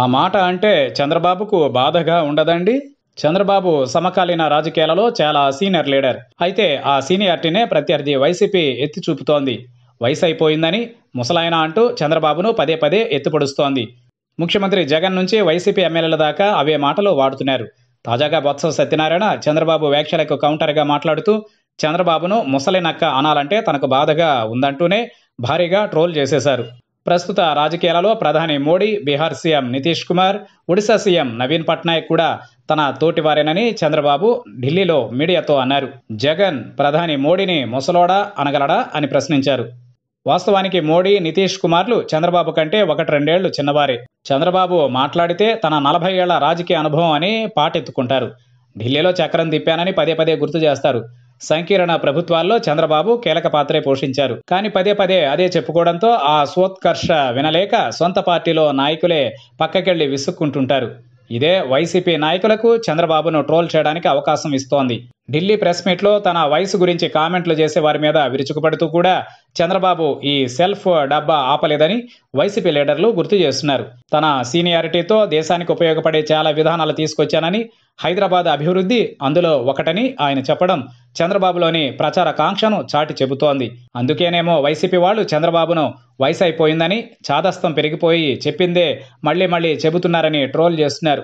ఆ మాట అంటే చంద్రబాబుకు బాధగా ఉండదండి చంద్రబాబు సమకాలీన రాజకీయాలలో చాలా సీనియర్ లీడర్ అయితే ఆ సీనియార్టీనే ప్రత్యర్థి వైసీపీ ఎత్తి చూపుతోంది వయసు అయిపోయిందని ముసలాయన అంటూ చంద్రబాబును పదే పదే ఎత్తుపడుస్తోంది ముఖ్యమంత్రి జగన్ నుంచి వైసీపీ ఎమ్మెల్యేల దాకా అవే మాటలు వాడుతున్నారు తాజాగా బొత్స సత్యనారాయణ చంద్రబాబు వ్యాఖ్యలకు కౌంటర్గా మాట్లాడుతూ చంద్రబాబును ముసలినక్క అనాలంటే తనకు బాధగా ఉందంటూనే భారీగా ట్రోల్ చేసేశారు ప్రస్తుత రాజకీయాలలో ప్రధాని మోడీ బీహార్ సీఎం నితీష్ కుమార్ ఒడిశా సీఎం నవీన్ పట్నాయక్ కూడా తన తోటివారేనని చంద్రబాబు ఢిల్లీలో మీడియాతో అన్నారు జగన్ ప్రధాని మోడీని ముసలోడా అనగలడా అని ప్రశ్నించారు వాస్తవానికి మోడీ నితీష్ కుమార్లు చంద్రబాబు కంటే ఒకటి రెండేళ్లు చిన్నవారే చంద్రబాబు మాట్లాడితే తన నలభై ఏళ్ల రాజకీయ అనుభవం అని పాటెత్తుకుంటారు ఢిల్లీలో చక్రం తిప్పానని పదే పదే గుర్తు చేస్తారు సంకీర్ణ ప్రభుత్వాల్లో చంద్రబాబు కీలక పాత్రే పోషించారు కానీ పదే పదే అదే చెప్పుకోవడంతో ఆ సోత్కర్ష వినలేక సొంత పార్టీలో నాయకులే పక్కకెళ్లి విసుక్కుంటుంటారు ఇదే వైసీపీ నాయకులకు చంద్రబాబును ట్రోల్ చేయడానికి అవకాశం ఇస్తోంది ఢిల్లీ ప్రెస్ మీట్లో తన వయసు గురించి కామెంట్లు చేసే వారి మీద విరుచుకుపడుతూ కూడా చంద్రబాబు ఈ సెల్ఫ్ డబ్బా ఆపలేదని వైసీపీ లీడర్లు గుర్తు చేస్తున్నారు తన సీనియారిటీతో దేశానికి ఉపయోగపడే చాలా విధానాలు తీసుకొచ్చానని హైదరాబాద్ అభివృద్ధి అందులో ఒకటని ఆయన చెప్పడం చంద్రబాబులోని ప్రచార కాంక్షను చాటి చెబుతోంది అందుకేనేమో వైసీపీ వాళ్ళు చంద్రబాబును వయసు అయిపోయిందని చాదస్తం పెరిగిపోయి చెప్పిందే మళ్ళీ మళ్ళీ చెబుతున్నారని ట్రోల్ చేస్తున్నారు